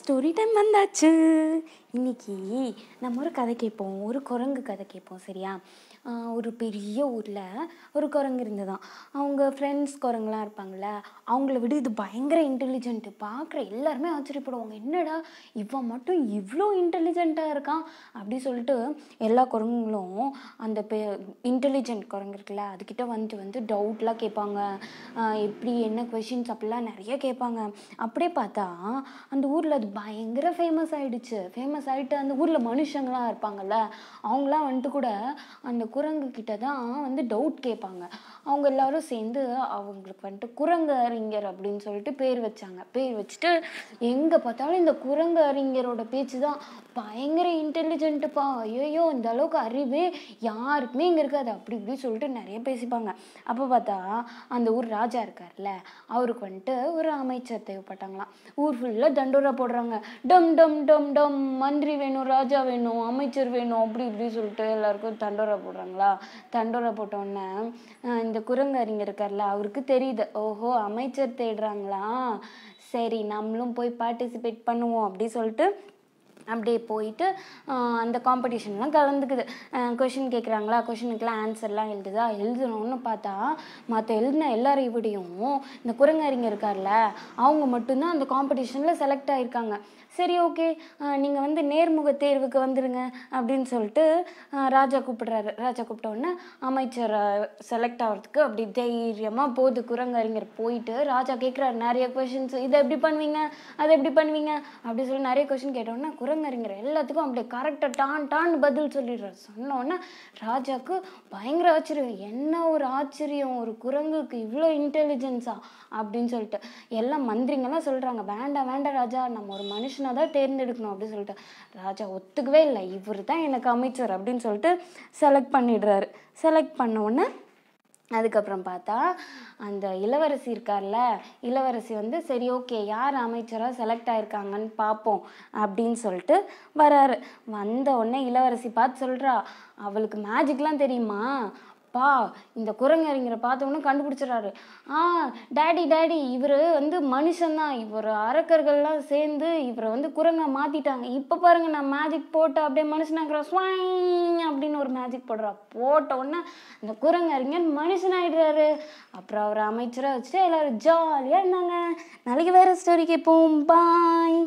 story time ಬಂದಾಚು இன்றைக்கி நம்ம ஒரு கதை கேட்போம் ஒரு குரங்கு கதை கேட்போம் சரியா ஒரு பெரிய ஊரில் ஒரு குரங்கு இருந்ததான் அவங்க ஃப்ரெண்ட்ஸ் குரங்குலாம் இருப்பாங்கள்ல அவங்கள விட இது பயங்கர இன்டெலிஜென்ட்டு பார்க்குற எல்லாருமே ஆச்சரியப்படுவாங்க என்னடா இவன் மட்டும் இவ்வளோ இன்டெலிஜென்ட்டாக இருக்கான் அப்படி சொல்லிட்டு எல்லா குரங்குகளும் அந்த பெ இன்டெலிஜென்ட் குரங்கு இருக்குல்ல அதுக்கிட்ட வந்துட்டு வந்து டவுட்லாம் கேட்பாங்க எப்படி என்ன கொஷின்ஸ் அப்படிலாம் நிறைய கேட்பாங்க அப்படியே பார்த்தா அந்த ஊரில் அது பயங்கர ஃபேமஸ் ஆகிடுச்சு ஃபேமஸ் சைட்டு அந்த ஊரில் மனுஷங்களாம் இருப்பாங்கள்ல அவங்களாம் வந்துட்டு கூட அந்த குரங்கு கிட்ட தான் வந்து டவுட் கேட்பாங்க அவங்க எல்லாரும் சேர்ந்து அவங்களுக்கு வந்துட்டு குரங்கு அறிஞர் அப்படின்னு சொல்லிட்டு பேர் வச்சாங்க பேர் வச்சுட்டு எங்கே பார்த்தாலும் இந்த குரங்கு அறிஞரோட பேச்சு தான் பயங்கர இன்டெலிஜென்ட்டுப்பா ஐயோ இந்த அளவுக்கு அறிவே யாருக்குமே இங்கே இருக்காது அப்படி இப்படி சொல்லிட்டு நிறைய பேசிப்பாங்க அப்போ பார்த்தா அந்த ஊர் ராஜா இருக்கார்ல அவருக்கு வந்துட்டு ஒரு அமைச்சர் தேவைப்பட்டாங்களாம் ஊர் ஃபுல்லாக தண்டோரா போடுறாங்க டம் டம் டம் டம் மந்திரி வேணும் ராஜா வேணும் அமைச்சர் வேணும் அப்படி இப்படி சொல்லிட்டு எல்லாருக்கும் தண்டோரை போடுறாங்களா தண்டோரை போட்டோன்னே இந்த அறிஞர் இருக்கார்ல அவருக்கு தெரியுது ஓஹோ அமைச்சர் தேடுறாங்களா சரி நம்மளும் போய் பார்ட்டிசிபேட் பண்ணுவோம் அப்படி சொல்லிட்டு அப்படியே போயிட்டு அந்த காம்படிஷன்லாம் கலந்துக்குது கொஷின் கேட்குறாங்களா கொஷினுக்கெலாம் ஆன்சர்லாம் எழுதுதா எழுதணும்னு பார்த்தா மற்ற எழுதின எல்லாரையும் விடையும் இந்த குரங்கறிஞர் இருக்கார்ல அவங்க மட்டும்தான் அந்த காம்படிஷனில் செலக்ட் ஆகியிருக்காங்க சரி ஓகே நீங்கள் வந்து நேர்முக தேர்வுக்கு வந்துடுங்க அப்படின்னு சொல்லிட்டு ராஜா கூப்பிடுறாரு ராஜா கூப்பிட்ட உடனே அமைச்சர் செலக்ட் ஆகிறதுக்கு அப்படி தைரியமாக போது குரங்கறிஞர் போயிட்டு ராஜா கேட்குறாரு நிறைய கொஷின்ஸ் இதை எப்படி பண்ணுவீங்க அதை எப்படி பண்ணுவீங்க அப்படி சொல்லி நிறைய கொஷின் கேட்டோன்னா குரங்கறிஞர் எல்லாத்துக்கும் அப்படியே கரெக்டாக டான் டான் பதில் சொல்லிடுறாரு சொன்னோன்னே ராஜாவுக்கு பயங்கர ஆச்சரியம் என்ன ஒரு ஆச்சரியம் ஒரு குரங்குக்கு இவ்வளோ இன்டெலிஜென்ஸா அப்படின்னு சொல்லிட்டு எல்லாம் மந்திரிங்கெல்லாம் சொல்கிறாங்க வேண்டாம் வேண்டாம் ராஜா நம்ம ஒரு மனுஷனை தான் தேர்ந்தெடுக்கணும் அப்படின்னு சொல்லிட்டு ராஜா ஒத்துக்கவே இல்லை இவர் தான் எனக்கு அமைச்சர் அப்படின்னு சொல்லிட்டு செலக்ட் பண்ணிடுறாரு செலக்ட் பண்ண உடனே அதுக்கப்புறம் பார்த்தா அந்த இளவரசி இருக்கார்ல இளவரசி வந்து சரி ஓகே யார் அமைச்சராக செலக்ட் ஆயிருக்காங்கன்னு பார்ப்போம் அப்படின்னு சொல்லிட்டு வராரு வந்த உடனே இளவரசி பார்த்து சொல்கிறா அவளுக்கு மேஜிக்லாம் தெரியுமா பா இந்த குரங்கு அறிஞரை பார்த்தவொன்னே கண்டுபிடிச்சிடறாரு ஆ டேடி டேடி இவர் வந்து மனுஷன்தான் இவர் அரக்கர்கள்லாம் சேர்ந்து இவரை வந்து குரங்கை மாற்றிட்டாங்க இப்போ பாருங்கள் நான் மேஜிக் போட்டு அப்படியே மனுஷனாக்குற ஸ்வாயிங் அப்படின்னு ஒரு மேஜிக் போடுறா போட்ட உடனே அந்த குரங்கு அறிஞர் மனுஷனாகிடுறாரு அப்புறம் அவர் அமைச்சராக வச்சுட்டு எல்லோரும் ஜாலியாக இருந்தாங்க நாளைக்கு வேறு ஸ்டோரி கேட்போம் பாய்